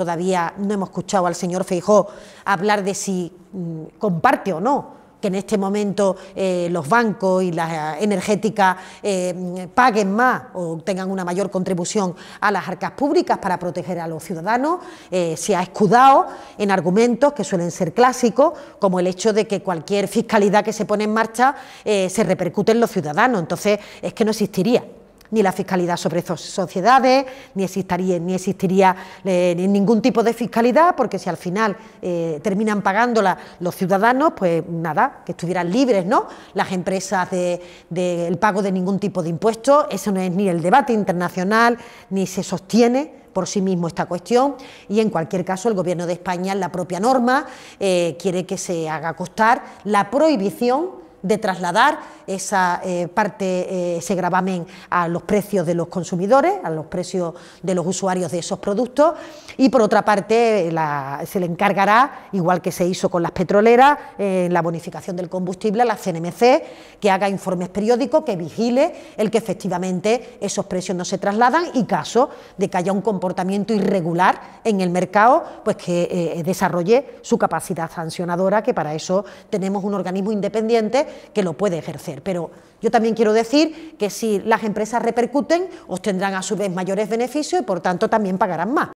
Todavía no hemos escuchado al señor Feijó hablar de si mm, comparte o no que en este momento eh, los bancos y las energéticas eh, paguen más o tengan una mayor contribución a las arcas públicas para proteger a los ciudadanos, eh, se ha escudado en argumentos que suelen ser clásicos, como el hecho de que cualquier fiscalidad que se pone en marcha se repercute en los ciudadanos. Entonces, es que no existiría ni la fiscalidad sobre sociedades, ni existiría, ni existiría eh, ningún tipo de fiscalidad, porque si al final eh, terminan pagándola los ciudadanos, pues nada, que estuvieran libres, ¿no? Las empresas del de, pago de ningún tipo de impuestos, eso no es ni el debate internacional, ni se sostiene por sí mismo esta cuestión y en cualquier caso el Gobierno de España en la propia norma eh, quiere que se haga costar la prohibición de trasladar esa eh, parte, eh, ese gravamen a los precios de los consumidores, a los precios de los usuarios de esos productos y por otra parte se le encargará, igual que se hizo con las petroleras, eh, la bonificación del combustible a la CNMC, que haga informes periódicos, que vigile el que efectivamente esos precios no se trasladan y caso de que haya un comportamiento irregular en el mercado, pues que desarrolle su capacidad sancionadora, que para eso tenemos un organismo independiente que lo puede ejercer. Pero yo también quiero decir que si las empresas repercuten, obtendrán a su vez mayores beneficios y por tanto también pagarán más.